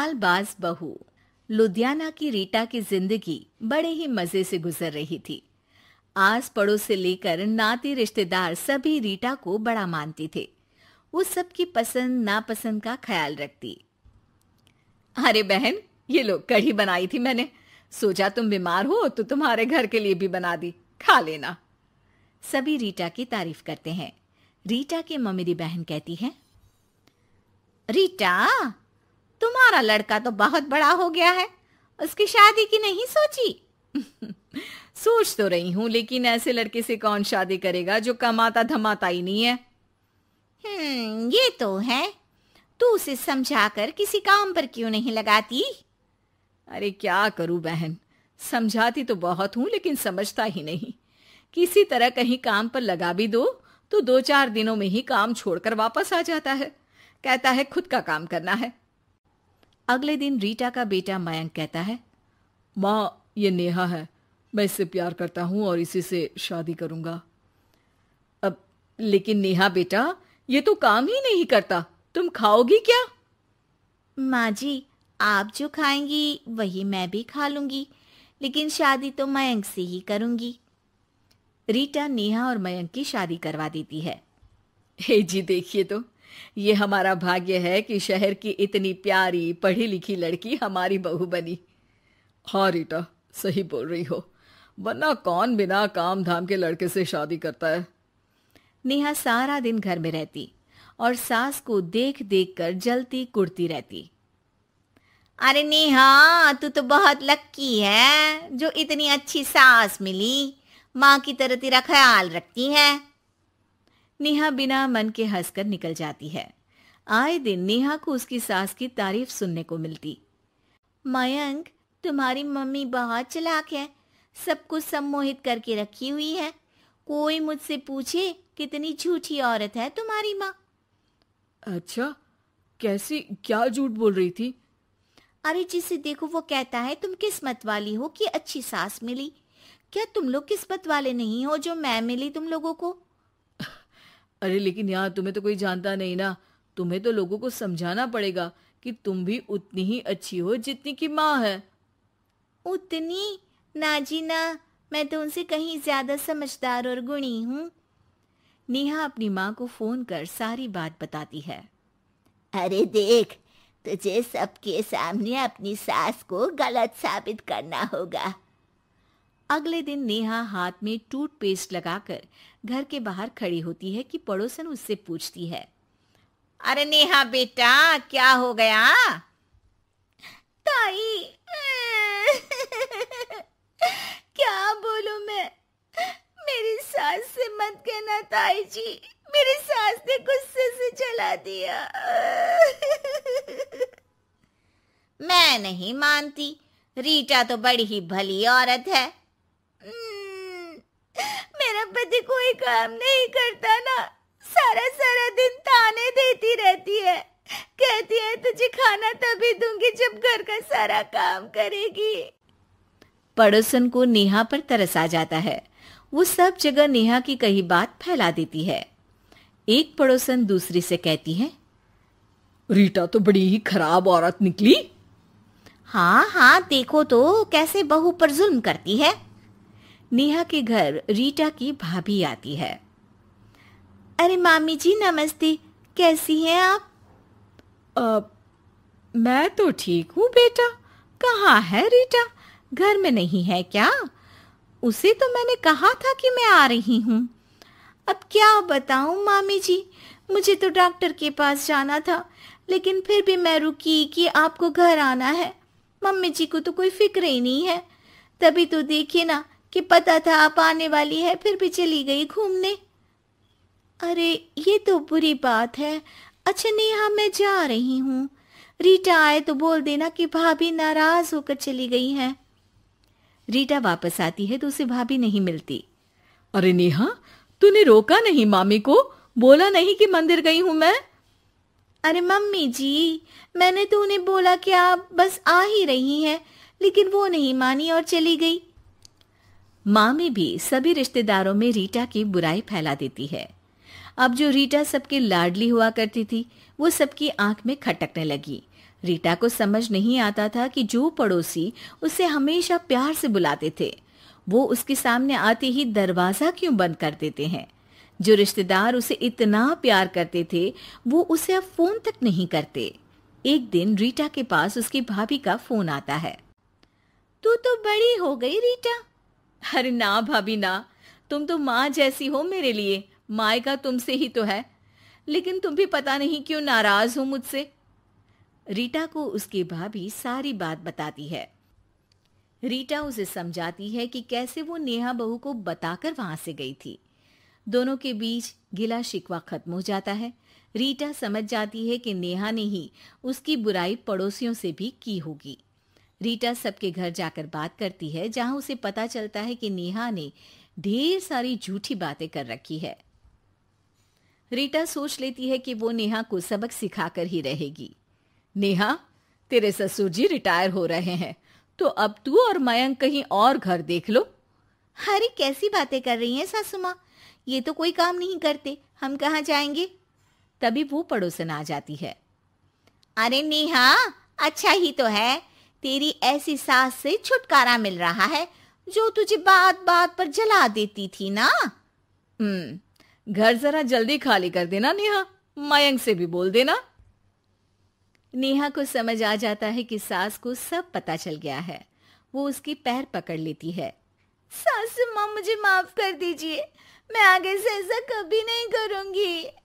लालबाज बहु लुधियाना की रीटा की जिंदगी बड़े ही मजे से गुजर रही थी आस पड़ोस से लेकर नाते रिश्तेदार सभी रीटा को बड़ा मानते थे वो सबकी पसंद नापसंद का ख्याल रखती अरे बहन ये लो कढ़ी बनाई थी मैंने सोचा तुम बीमार हो तो तुम्हारे घर के लिए भी बना दी खा लेना सभी रीटा की तारीफ करते हैं रीटा की मम्मी बहन कहती है रीटा तुम्हारा लड़का तो बहुत बड़ा हो गया है उसकी शादी की नहीं सोची सोच तो रही हूं लेकिन ऐसे लड़के से कौन शादी करेगा जो कमाता धमाता ही नहीं है हम्म ये तो है तू उसे समझाकर किसी काम पर क्यों नहीं लगाती अरे क्या करूं बहन समझाती तो बहुत हूं लेकिन समझता ही नहीं किसी तरह कहीं काम पर लगा भी दो तो दो चार दिनों में ही काम छोड़कर वापस आ जाता है कहता है खुद का काम करना है अगले दिन रीटा का बेटा मयंक कहता है माँ ये नेहा है मैं इससे प्यार करता हूँ और इसी से शादी करूंगा अब लेकिन नेहा बेटा ये तो काम ही नहीं करता तुम खाओगी क्या माँ जी आप जो खाएंगी वही मैं भी खा लूंगी लेकिन शादी तो मयंक से ही करूंगी रीटा नेहा और मयंक की शादी करवा देती है हे जी देखिए तो ये हमारा भाग्य है कि शहर की इतनी प्यारी पढ़ी लिखी लड़की हमारी बहू बनी हाँ रीटा सही बोल रही हो वरना कौन बिना काम धाम के लड़के से शादी करता है नेहा सारा दिन घर में रहती और सास को देख देख कर जलती कुड़ती रहती अरे नेहा तू तो बहुत लक्की है जो इतनी अच्छी सास मिली माँ की तरह तेरा ख्याल रखती है नेहा बिना मन के हंसकर निकल जाती है आए दिन नेहा को उसकी सास की तारीफ सुनने को मिलती मयंक तुम्हारी मम्मी बहुत चलाक है सब कुछ सम्मोहित करके रखी हुई है कोई मुझसे पूछे कितनी झूठी औरत है तुम्हारी माँ अच्छा कैसी क्या झूठ बोल रही थी अरे जिसे देखो वो कहता है तुम किस्मत वाली हो कि अच्छी सास मिली क्या तुम लोग किस्मत वाले नहीं हो जो मैं मिली तुम लोगों को अरे लेकिन यहाँ तुम्हें तो कोई जानता नहीं ना तुम्हें तो लोगों को समझाना पड़ेगा कि तुम भी उतनी ही अच्छी हो जितनी की माँ है उतनी ना जी ना मैं तो उनसे कहीं ज्यादा समझदार और गुणी हूँ नेहा अपनी माँ को फोन कर सारी बात बताती है अरे देख तुझे सबके सामने अपनी सास को गलत साबित करना होगा अगले दिन नेहा हाथ में टूथपेस्ट लगाकर घर के बाहर खड़ी होती है कि पड़ोसन उससे पूछती है अरे नेहा बेटा क्या हो गया ताई क्या बोलू मैं मेरी सास से मत कहना ताई जी मेरी सास ने गुस्से से चला दिया मैं नहीं मानती रीटा तो बड़ी ही भली औरत है काम नहीं करता ना सारा सारा दिन ताने देती रहती है कहती है तुझे खाना तभी दूंगी जब घर का सारा काम करेगी पड़ोसन को नेहा पर तरस आ जाता है वो सब जगह नेहा की कही बात फैला देती है एक पड़ोसन दूसरी से कहती है रीटा तो बड़ी ही खराब औरत निकली हाँ हाँ देखो तो कैसे बहू पर जुल्म करती है नेहा के घर रीटा की भाभी आती है अरे मामी जी नमस्ते कैसी हैं आप आ, मैं तो ठीक हूँ बेटा कहाँ है रीटा घर में नहीं है क्या उसे तो मैंने कहा था कि मैं आ रही हूँ अब क्या बताऊँ मामी जी मुझे तो डॉक्टर के पास जाना था लेकिन फिर भी मैं रुकी कि आपको घर आना है मम्मी जी को तो कोई फिक्र ही नहीं है तभी तो देखिए ना कि पता था आप आने वाली है फिर भी चली गई घूमने अरे ये तो बुरी बात है अच्छा नेहा मैं जा रही हूँ रीटा आए तो बोल देना कि भाभी नाराज होकर चली गई है रीटा वापस आती है तो उसे भाभी नहीं मिलती अरे नेहा तूने रोका नहीं मामी को बोला नहीं कि मंदिर गई हूं मैं अरे मम्मी जी मैंने तो उन्हें बोला कि आप बस आ ही रही हैं लेकिन वो नहीं मानी और चली गई मामी भी सभी रिश्तेदारों में रीटा की बुराई फैला देती है अब जो रीटा सबके लाडली हुआ करती थी वो सबकी आंख में खटकने लगी रीटा को समझ नहीं आता था कि जो पड़ोसी उसे हमेशा प्यार से बुलाते थे वो उसके सामने आते ही दरवाजा क्यों बंद कर देते हैं जो रिश्तेदार उसे इतना प्यार करते थे वो उसे अब फोन तक नहीं करते एक दिन रीटा के पास उसकी भाभी का फोन आता है तू तो बड़ी हो गई रीटा अरे ना भाभी ना तुम तो माँ जैसी हो मेरे लिए मायका तुमसे ही तो है लेकिन तुम भी पता नहीं क्यों नाराज हो मुझसे रीटा को उसकी भाभी सारी बात बताती है रीटा उसे समझाती है कि कैसे वो नेहा बहू को बताकर वहां से गई थी दोनों के बीच गिला शिकवा खत्म हो जाता है रीटा समझ जाती है कि नेहा ने ही उसकी बुराई पड़ोसियों से भी की होगी रीटा सबके घर जाकर बात करती है जहां उसे पता चलता है कि नेहा ने ढेर सारी झूठी बातें कर रखी है रीटा सोच लेती है कि वो नेहा को सबक सिखाकर ही रहेगी नेहा तेरे ससुर जी रिटायर हो रहे हैं तो अब तू और मयंक कहीं और घर देख लो अरे कैसी बातें कर रही हैं सासुमा ये तो कोई काम नहीं करते हम कहाँ जाएंगे तभी वो पड़ोसन आ जाती है अरे नेहा अच्छा ही तो है तेरी ऐसी सास से छुटकारा मिल रहा है जो तुझे बात बात पर जला देती थी ना हम्म घर जरा जल्दी खाली कर देना नेहा मयंक से भी बोल देना नेहा को समझ आ जाता है कि सास को सब पता चल गया है वो उसकी पैर पकड़ लेती है सास माँ मुझे माफ कर दीजिए मैं आगे से ऐसा कभी नहीं करूंगी